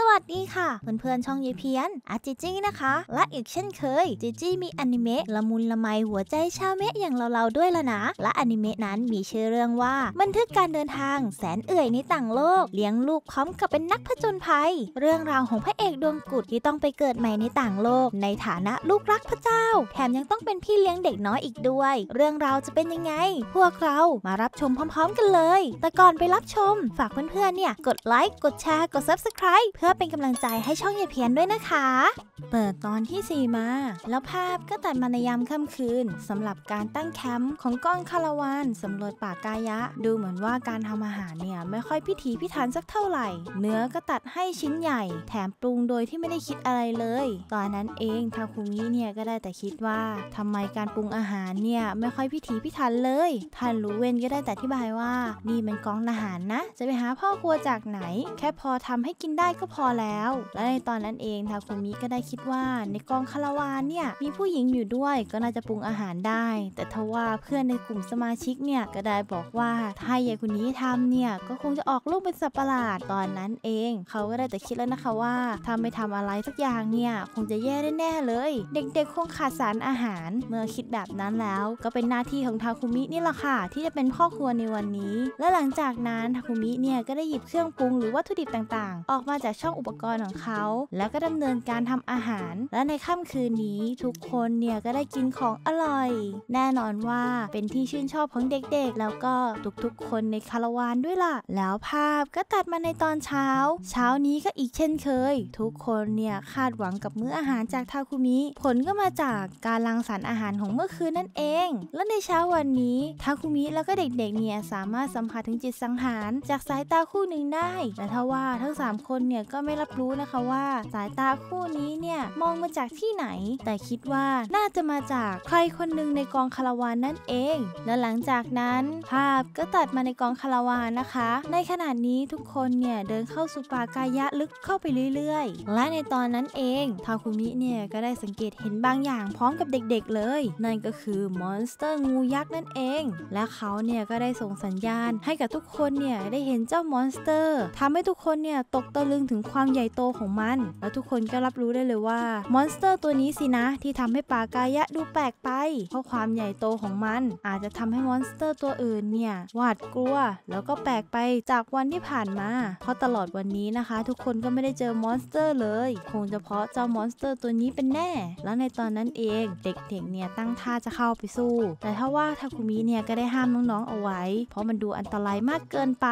สวัสดีค่ะเพื่อนๆช่องยีเพียนอาจิจี้นะคะและอีกเช่นเคยจิจี้มีอนิเมะละมุนละไมหัวใจชาวเมะอย่างเราๆด้วยละนะและอนิเมะนั้นมีชื่อเรื่องว่า บันทึกการเดินทางแสนเอื่อยในต่างโลก เลี้ยงลูกพร้อมกับเป็นนักผจญภัย เรื่องราวของพระเอกดวงกุดที่ต้องไปเกิดใหม่ในต่างโลก ในฐานะลูกรักพระเจ้าแถมยังต้องเป็นพี่เลี้ยงเด็กน้อยอีกด้วย เรื่องราวจะเป็นยังไง พวกเรามารับชมพร้อมๆ กันเลย แต่ก่อนไปรับชม ฝากเพื่อนๆเนี่ยกดไลค์กดแชร์กด subscribe เพื่อ็่เป็นกำลังใจให้ช่องเยเพียนด้วยนะคะ เปิดตอนที่ 4 มาแล้วภาพก็ตัดมาในยามค่ำคืนสำหรับการตั้งแคมป์ของกองคาราวานสำรวจป่ากายะ ดูเหมือนว่าการทำอาหารเนี่ย ไม่ค่อยพิถีพิถันสักเท่าไหร่ เนื้อก็ตัดให้ชิ้นใหญ่ แถมปรุงโดยที่ไม่ได้คิดอะไรเลย ตอนนั้นเองทาคุงิเนี่ย ก็ได้แต่คิดว่าทำไมการปรุงอาหารเนี่ยไม่ค่อยพิถีพิถันเลย ท่านรู้เวนก็ได้แต่อธิบายว่านี่มันกองอาหารนะ จะไปหาพ่อครัวจากไหน แค่พอทำให้กินได้ก็พพอแล้ว และในตอนนั้นเองทาคุมิก็ได้คิดว่าในกองคาราวานเนี่ยมีผู้หญิงอยู่ด้วยก็น่าจะปรุงอาหารได้ แต่ทว่าเพื่อนในกลุ่มสมาชิกเนี่ยก็ได้บอกว่าถ้ายายคนนี้ทำเนี่ยก็คงจะออกลูกเป็นสัตว์ประหลาดตอนนั้นเอง เขาก็ได้แต่คิดแล้วนะคะว่า ทำไม่ทำอะไรสักอย่างเนี่ยคงจะแย่แน่เลย เด็กๆคงขาดสารอาหารเมื่อคิดแบบนั้นแล้ว ก็เป็นหน้าที่ของทาคุมินี่แหละค่ะที่จะเป็นพ่อครัวในวันนี้ และหลังจากนั้นทาคุมิเนี่ยก็ได้หยิบเครื่องปรุงหรือวัตถุดิบต่างๆ ออกมาจากช่องอุปกรณ์ของเขา แล้วก็ดำเนินการทำอาหาร และในค่ำคืนนี้ทุกคนเนี่ยก็ได้กินของอร่อย แน่นอนว่าเป็นที่ชื่นชอบของเด็ก ๆ แล้วก็ทุกๆคนในคาราวานด้วยล่ะ แล้วภาพก็ตัดมาในตอนเช้า เช้านี้ก็อีกเช่นเคย ทุกคนเนี่ยคาดหวังกับมื้ออาหารจากทาคุมิ ผลก็มาจากการรังสรรอาหารของเมื่อคืนนั่นเอง และในเช้าวันนี้ทาคุมิแล้วก็เด็กๆเนี่ยสามารถสัมผัสถึงจิตสังหาร จากสายตาคู่หนึ่งได้และทว่าทั้ง3คนเนี่ยก็ไม่รับรู้นะคะว่าสายตาคู่นี้เนี่ยมองมาจากที่ไหน แต่คิดว่าน่าจะมาจากใครคนหนึ่งในกองคาราวานนั่นเอง และหลังจากนั้น ภาพก็ตัดมาในกองคาราวานนะคะ ในขณะนี้ทุกคนเนี่ยเดินเข้าสู่ป่ากายะลึกเข้าไปเรื่อย ๆ และในตอนนั้นเองทาคุมิเนี่ยก็ได้สังเกตเห็นบางอย่าง พร้อมกับเด็กๆ เลยนั่นก็คือมอนสเตอร์งูยักษ์นั่นเอง และเขาเนี่ยก็ได้ส่งสัญญาณ ให้กับทุกคนเนี่ย ได้เห็นเจ้ามอนสเตอร์ทำให้ทุกคนเนี่ยตกตะลึงถึงงความใหญ่โตของมัน แล้วทุกคนก็รับรู้ได้เลยว่า มอนสเตอร์ตัวนี้สินะ ที่ทำให้ปากายะดูแปลกไป เพราะความใหญ่โตของมันอาจจะทำให้มอนสเตอร์ตัวอื่นเนี่ยหวาดกลัว แล้วก็แปลกไปจากวันที่ผ่านมา เพราะตลอดวันนี้นะคะ ทุกคนก็ไม่ได้เจอมอนสเตอร์เลย คงจะเพราะเจ้ามอนสเตอร์ตัวนี้เป็นแน่ แล้วในตอนนั้นเองเด็กถงเนี่ยตั้งท่าจะเข้าไปสู้ แต่ถ้าว่าทาคุมิเนี่ยก็ได้ห้ามน้องๆเอาไว้ เพราะมันดูอันตรายมากเกินไป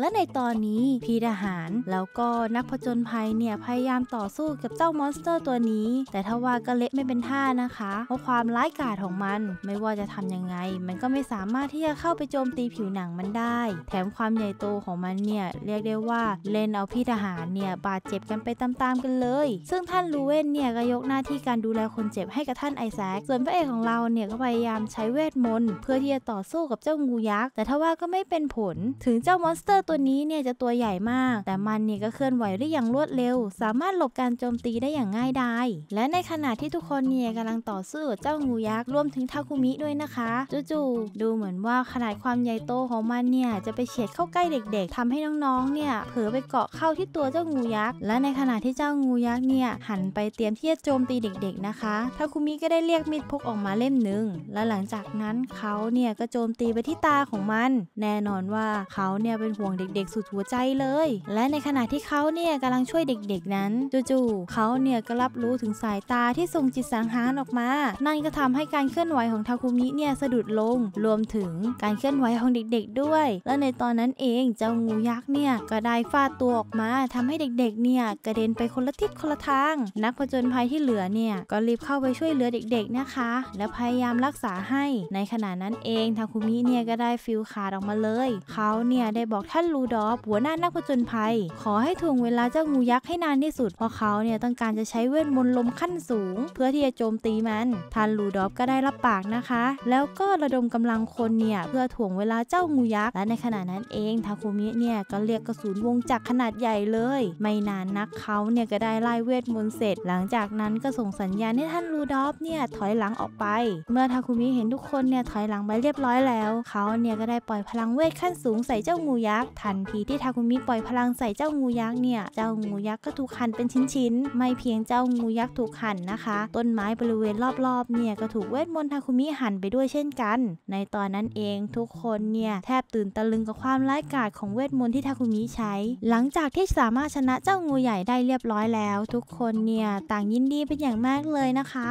และในตอนนี้พีทหารแล้วก็นักผจญภัยเนี่ยพยายามต่อสู้กับเจ้ามอนสเตอร์ตัวนี้ แต่ทว่าก็เละไม่เป็นท่านะคะ เพราะความร้ายกาจของมันไม่ว่าจะทํำยังไง มันก็ไม่สามารถที่จะเข้าไปโจมตีผิวหนังมันได้ แถมความใหญ่โตของมันเนี่ยเรียกได้ว่าเล่นเอาพี่ทหารเนี่ยบาดเจ็บกันไปตามๆกันเลย ซึ่งท่านลูเวนเนี่ยก็ยกหน้าที่การดูแลคนเจ็บให้กับท่านไอแซคส่วนพระเอกของเราเนี่ยก็พยายามใช้เวทมนต์เพื่อที่จะต่อสู้กับเจ้างูยักษ์แต่ทว่าก็ไม่เป็นผลถึงเจ้ามอนสเตอร์ตัวนี้เนี่ยจะตัวใหญ่มาก แต่มันเนี่ยก็เคลื่อนไหวได้อย่างรวดเร็ว สามารถหลบการโจมตีได้อย่างง่ายดายและในขณะที่ทุกคนเนี่ยกำลังต่อสู้เจ้างูยักษ์รวมถึงทาคุมิด้วยนะคะจู่ๆดูเหมือนว่าขนาดความใหญ่โตของมันเนี่ยจะไปเฉียดเข้าใกล้เด็ก ๆ ทำให้น้องๆเนี่ยเผลอไปเกาะเข้าที่ตัวเจ้างูยักษ์และในขณะที่เจ้างูยักษ์เนี่ย หันไปเตรียมที่จะโจมตีเด็ก ๆ นะคะทาคุมิก็ได้เรียกมีดพกออกมาเล่มหนึ่งและหลังจากนั้นเขาเนี่ยก็โจมตีไปที่ตาของมัน แน่นอนว่าเขาเนี่ยเป็นห่วงเด็ก ๆ สุดหัวใจเลย และในขณะที่เขาเนี่ยี่ยกำลังช่วยเด็ก ๆ นั้น จู่ๆเขาเนี่ยก็รับรู้ถึงสายตาที่ส่งจิตสังหารออกมา นั่นก็ทำให้การเคลื่อนไหวของทาคุมิเนี่ยสะดุดลง รวมถึงการเคลื่อนไหวของเด็ก ๆ ด้วย และในตอนนั้นเองเจ้างูยักษ์เนี่ยก็ได้ฟาดตัวออกมาทำให้เด็กๆเนี่ยกระเด็นไปคนละทิศคนละทาง นักผจญภัยที่เหลือเนี่ยก็รีบเข้าไปช่วยเหลือเด็ก ๆนะคะ และพยายามรักษาให้ ในขณะนั้นเองทาคุมิเนี่ยก็ได้ฟิลขาดออกมาเลยเขาเนี่ยได้บอกท่านลูดอฟหัวหน้านักผจญภัย ขอให้ทวงเวลาล้าเจ้างูยักษ์ให้นานที่สุด เพราะเขาเนี่ยต้องการจะใช้เวทมนต์ลมขั้นสูง เพื่อที่จะโจมตีมันทัานลูดอฟก็ได้รับปากนะคะ แล้วก็ระดมกำลังคนเนี่ยเพื่อถ่วงเวลาเจ้างูยักษ์และในขณะนั้นเองทาคุมิเนี่ยก็เรียกกระสุนวงจักรขนาดใหญ่เลย ไม่นานนักเขาเนี่ยก็ได้ไล่เวทมนต์เสร็จ หลังจากนั้นก็ส่งสัญญาณ ให้ท่านลูดอฟเนี่ยถอยหลังออกไป เมื่อทาคุมิเห็นทุกคนเนี่ยถอยหลังไปเรียบร้อยแล้วเขาเนี่ยก็ได้ปล่อยพลังเวทขั้นสูง ใส่เจ้างูยักษ์ทันทีที่ทาคุมิปล่อยพลังใส่เจ้างูยักษ์เนี่ยเจ้างูยักษ์ก็ถูกหั่นเป็นชิ้นๆ ไม่เพียงเจ้างูยักษ์ถูกหั่นนะคะ ต้นไม้บริเวณรอบๆ เนี่ยก็ถูกเวทมนต์ทาคุมิหั่นไปด้วยเช่นกัน ในตอนนั้นเองทุกคนเนี่ยแทบตื่นตะลึงกับความร้ายกาจของเวทมนต์ที่ทาคุมิใช้ หลังจากที่สามารถชนะเจ้างูใหญ่ได้เรียบร้อยแล้ว ทุกคนเนี่ยต่างยินดีเป็นอย่างมากเลยนะคะ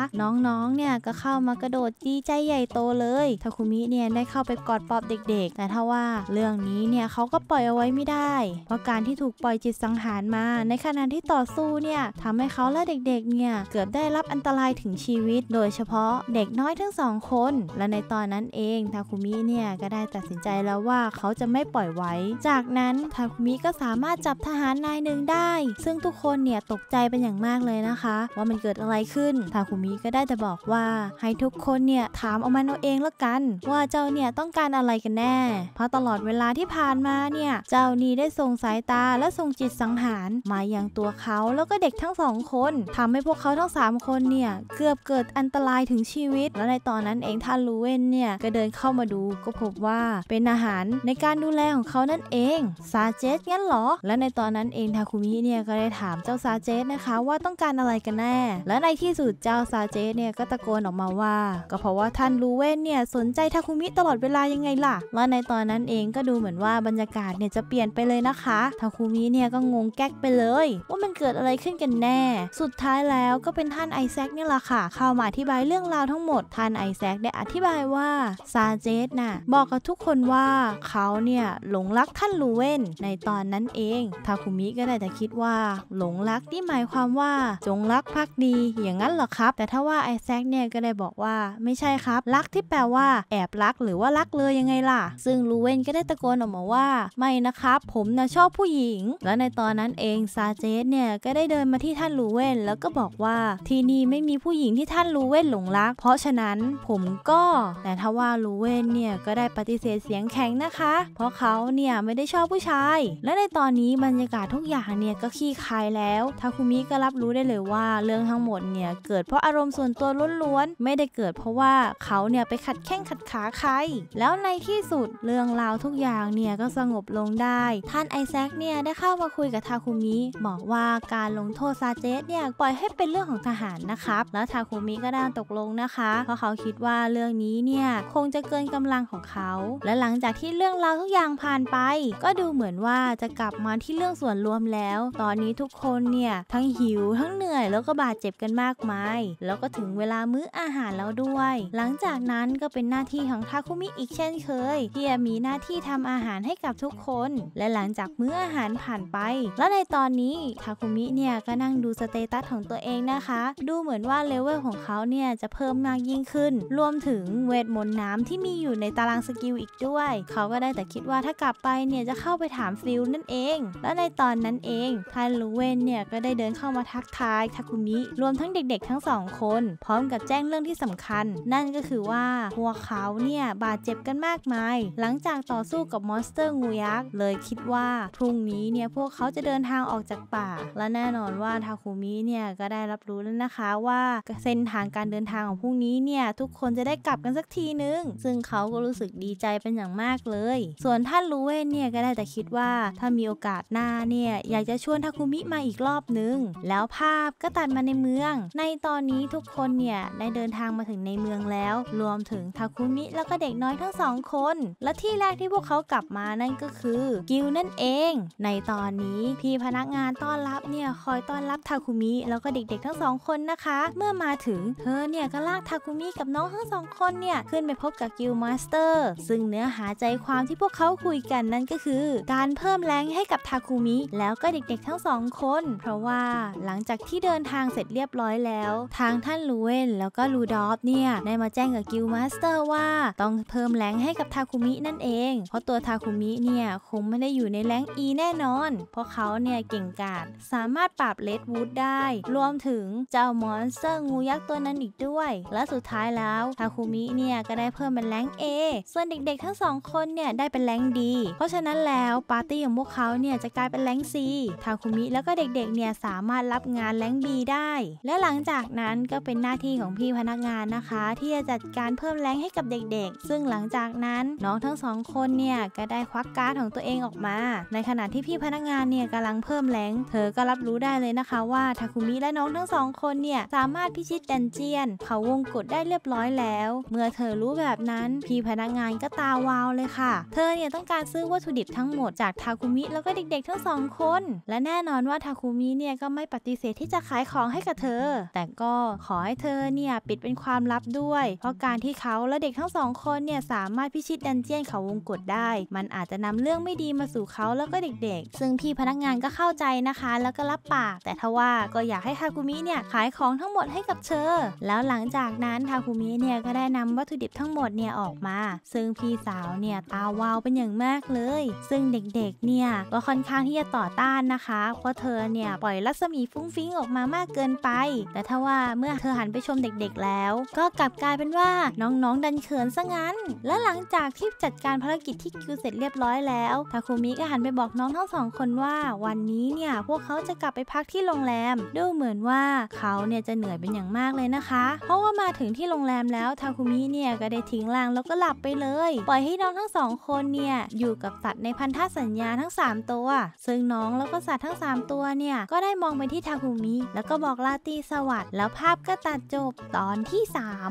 น้องๆ เนี่ยก็เข้ามากระโดดดีใจใหญ่โตเลย ทาคุมิเนี่ยได้เข้าไปกอดปอบเด็กๆ แต่ถ้าว่าเรื่องนี้เนี่ยเขาก็ปล่อยเอาไว้ไม่ได้ เพราะการที่ถูกปล่อยจิตสังหารานมาในขณะที่ต่อสู้เนี่ยทำให้เขาและเด็กๆ เนี่ยเกือบได้รับอันตรายถึงชีวิต โดยเฉพาะเด็กน้อยทั้งสองคนและในตอนนั้นเองทาคุมิเนี่ยก็ได้ตัดสินใจแล้วว่าเขาจะไม่ปล่อยไว้ จากนั้นทาคุมิก็สามารถจับทหารนายหนึ่งได้ ซึ่งทุกคนเนี่ยตกใจเป็นอย่างมากเลยนะคะ ว่ามันเกิดอะไรขึ้นทาคุมิก็ได้แต่บอกว่าให้ทุกคนเนี่ยถามออกมาเอาเองละกัน ว่าเจ้าเนี่ยต้องการอะไรกันแน่ เพราะตลอดเวลาที่ผ่านมาเนี่ยเจ้านี่ได้ส่งสายตาและส่งจิตสังหารมาอย่างตัวเขาแล้วก็เด็กทั้งสองคน ทำให้พวกเขาทั้ง3คนเนี่ยเกือบเกิดอันตรายถึงชีวิตแล้วในตอนนั้นเองท่านลูเวนเนี่ยก็เดินเข้ามาดูก็พบว่าเป็นอาหารในการดูแลของเขานั่นเองซาเจสงั้นหรอ และในตอนนั้นเองทาคุมิเนี่ยก็ได้ถามเจ้าซาเจสนะคะว่าต้องการอะไรกันแน่ และในที่สุดเจ้าซาเจสเนี่ยก็ตะโกนออกมาว่า ก็เพราะว่าท่านลูเวนเนี่ยสนใจทาคุมิตลอดเวลายังไงล่ะและในตอนนั้นเองก็ดูเหมือนว่าบรรยากาศเนี่ยจะเปลี่ยนไปเลยนะคะทาคุมิเนี่ยก็งงแก๊กไปเลยว่ามันเกิดอะไรขึ้นกันแน่ สุดท้ายแล้วก็เป็นท่านไอแซคนี่แหละค่ะ เข้ามาอธิบายเรื่องราวทั้งหมดท่านไอแซคได้อธิบายว่าซาเจสน่ะบอกกับทุกคนว่าเขาเนี่ยหลงรักท่านลูเวนในตอนนั้นเองทาคุมิก็ได้แต่คิดว่า หลงรักที่หมายความว่าจงรักภักดีอย่างนั้นเหรอครับ แต่ถ้าว่าไอแซคเนี่ยก็ได้บอกว่า ไม่ใช่ครับ รักที่แปลว่าแอบรักหรือว่ารักเลยยังไงล่ะ ซึ่งลูเวนก็ได้ตะโกนออกมาว่าไม่นะครับผมนะชอบผู้หญิง และในตอนนั้น้นเองซาเจสเนี่ยก็ได้เดินมาที่ท่านลูเวนแล้วก็บอกว่าที่นี่ไม่มีผู้หญิงที่ท่านลูเวนหลงรัก เพราะฉะนั้นผมก็แต่ทว่าลูเวนเนี่ยก็ได้ปฏิเสธเสียงแข็งนะคะ เพราะเขาเนี่ยไม่ได้ชอบผู้ชายและในตอนนี้บรรยากาศทุกอย่างเนี่ยก็ขี้คายแล้วทาคุมิก็รับรู้ได้เลยว่าเรื่องทั้งหมดเนี่ยเกิดเพราะอารมณ์ส่วนตัวล้วนๆไม่ได้เกิด เพราะว่าเขาเนี่ยไปขัดแข้งขัดขาใคร แล้วในที่สุดเรื่องราวทุกอย่างเนี่ยก็สงบลงได้ ท่านไอแซคเนี่ยได้เข้ามาคุยกับทาคุมิบอกว่าการลงโทษซาเจสเนี่ยปล่อยให้เป็นเรื่องของทหารนะครับแล้วทาคุมิก็ได้ตกลงนะคะ เพราะเขาคิดว่าเรื่องนี้เนี่ยคงจะเกินกำลังของเขา และหลังจากที่เรื่องราวทุกอย่างผ่านไป ก็ดูเหมือนว่าจะกลับมาที่เรื่องส่วนรวมแล้ว ตอนนี้ทุกคนเนี่ยทั้งหิวทั้งเหนื่อยแล้วก็บาดเจ็บกันมากมาย แล้วก็ถึงเวลามื้ออาหารแล้วด้วย หลังจากนั้นก็เป็นหน้าที่ของทาคุมิอีกเช่นเคยที่จะมีหน้าที่ทำอาหารให้กับทุกคนและหลังจากมื้ออาหารผ่านไปแลในตอนนี้ทาคุมิเนี่ยก็นั่งดูสเตตัสของตัวเองนะคะ ดูเหมือนว่าเลเวลของเขาเนี่ยจะเพิ่มมากยิ่งขึ้น รวมถึงเวทมนต์น้ำที่มีอยู่ในตารางสกิลอีกด้วย เขาก็ได้แต่คิดว่าถ้ากลับไปเนี่ยจะเข้าไปถามฟิลนั่นเอง และในตอนนั้นเองทานลูเวนเนี่ยก็ได้เดินเข้ามาทักทายทาคุมิรวมทั้งเด็กๆทั้งสองคน พร้อมกับแจ้งเรื่องที่สำคัญ นั่นก็คือว่าพวกเขาเนี่ยบาดเจ็บกันมากมาย หลังจากต่อสู้กับมอนสเตอร์งูยักษ์เลยคิดว่าพรุ่งนี้เนี่ยพวกเขาจะเดินินทางออกจากป่า และแน่นอนว่าทาคุมิเนี่ยก็ได้รับรู้แล้วนะคะว่าเส้นทางการเดินทางของพวกนี้เนี่ยทุกคนจะได้กลับกันสักทีนึง ซึ่งเขาก็รู้สึกดีใจเป็นอย่างมากเลย ส่วนท่านรู้เวนเนี่ยก็ได้แต่คิดว่าถ้ามีโอกาสหน้าเนี่ยอยากจะชวนทาคุมิมาอีกรอบนึงแล้วภาพก็ตัดมาในเมือง ในตอนนี้ทุกคนเนี่ยได้เดินทางมาถึงในเมืองแล้ว รวมถึงทาคุมิแล้วก็เด็กน้อยทั้งสองคน และที่แรกที่พวกเขากลับมานั่นก็คือกิลนั่นเอง ในตอนนี้พที่พนักงานต้อนรับเนี่ยคอยต้อนรับทาคุมิแล้วก็เด็กๆทั้งสองคนนะคะเมื่อมาถึงเธอเนี่ยก็ลากทาคุมิกับน้องทั้งสองคนเนี่ยขึ้นไปพบกับกิลมาสเตอร์ซึ่งเนื้อหาใจความที่พวกเขาคุยกันนั่นก็คือ การเพิ่มแรงให้กับทาคุมิแล้วก็เด็กๆทั้งสองคน เพราะว่าหลังจากที่เดินทางเสร็จเรียบร้อยแล้ว ทางท่านลูเวนแล้วก็ลูดอฟเนี่ยได้มาแจ้งกับกิลมาสเตอร์ว่าต้องเพิ่มแรงให้กับทาคุมินั่นเองเพราะตัวทาคุมิเนี่ยคงไม่ได้อยู่ในแรง E แน่นอน เพราะเขาเขาเนี่ยเก่งกาจสามารถปราบเลดวูดได้ รวมถึงเจ้ามอนสเตอร์งูยักษ์ตัวนั้นอีกด้วย และสุดท้ายแล้วทาคุมิเนี่ย ก็ได้เพิ่มเป็นแรงเอส่วนเด็กๆ ทั้งสองคนเนี่ย ได้เป็นแรงดีเพราะฉะนั้นแล้วปาร์ตี้ของพวกเขาเนี่ยจะกลายเป็นแรงซีทาคุมิแล้วก็เด็กๆเนี่ยสามารถรับงานแรงบีได้ และหลังจากนั้นก็เป็นหน้าที่ของพี่พนักงานนะคะ ที่จะจัดการเพิ่มแรงให้กับเด็กๆ ซึ่งหลังจากนั้นน้องทั้งสองคนเนี่ยก็ได้ควักการ์ดของตัวเองออกมา ในขณะที่พี่พนักงานเนี่ยกกำลังเพิ่มแรง เธอก็รับรู้ได้เลยนะคะ ว่าทาคุมิและน้องทั้งสองคนเนี่ยสามารถพิชิตแดนเจียนเขาวงกดได้เรียบร้อยแล้ว เมื่อเธอรู้แบบนั้นพี่พนักงานก็ตาวาวเลยค่ะ เธอเนี่ยต้องการซื้อวัตถุดิบทั้งหมดจากทาคุมิแล้วก็เด็ก ๆ ทั้งสองคน และแน่นอนว่าทาคุมิเนี่ยก็ไม่ปฏิเสธที่จะขายของให้กับเธอ แต่ก็ขอให้เธอเนี่ยปิดเป็นความลับด้วย เพราะการที่เขาและเด็กทั้งสองคนเนี่ยสามารถพิชิตแดนเจียนเขาวงกดได้ มันอาจจะนำเรื่องไม่ดีมาสู่เขาแล้วก็เด็ก ๆ ซึ่งพี่พนักงานงานก็เข้าใจนะคะแล้วก็รับปาก แต่ทว่าก็อยากให้ทาคุมิเนี่ยขายของทั้งหมดให้กับเธอแล้วหลังจากนั้นทาคุมิเนี่ยก็ได้นำวัตถุดิบทั้งหมดเนี่ยออกมา ซึ่งพี่สาวเนี่ยตาวาวเป็นอย่างมากเลย ซึ่งเด็กๆเนี่ยก็ค่อนข้างที่จะต่อต้านนะคะ เพราะเธอเนี่ยปล่อยรัศมีฟุ้งฟิ้งออกมามากเกินไป แต่ทว่าเมื่อเธอหันไปชมเด็กๆแล้ว ก็กลับกลายเป็นว่าน้องๆดันเขินซะงั้น และหลังจากที่จัดการภารกิจที่คิวเสร็จเรียบร้อยแล้วทาคุมิก็หันไปบอกน้องทั้งสองคนว่าวันนี้เนี่ยพวกเขาจะกลับไปพักที่โรงแรม ดูเหมือนว่าเขาเนี่ยจะเหนื่อยเป็นอย่างมากเลยนะคะ เพราะว่ามาถึงที่โรงแรมแล้วทาคุมิเนี่ยก็ได้ทิ้งร่างแล้วก็หลับไปเลย ปล่อยให้น้องทั้งสองคนเนี่ยอยู่กับสัตว์ในพันธสัญญาทั้ง 3 ตัว ซึ่งน้องแล้วก็สัตว์ทั้ง 3 ตัวเนี่ยก็ได้มองไปที่ทาคุมิแล้วก็บอกลาตีสวัสดิ์แล้วภาพก็ตัดจบตอนที่ 3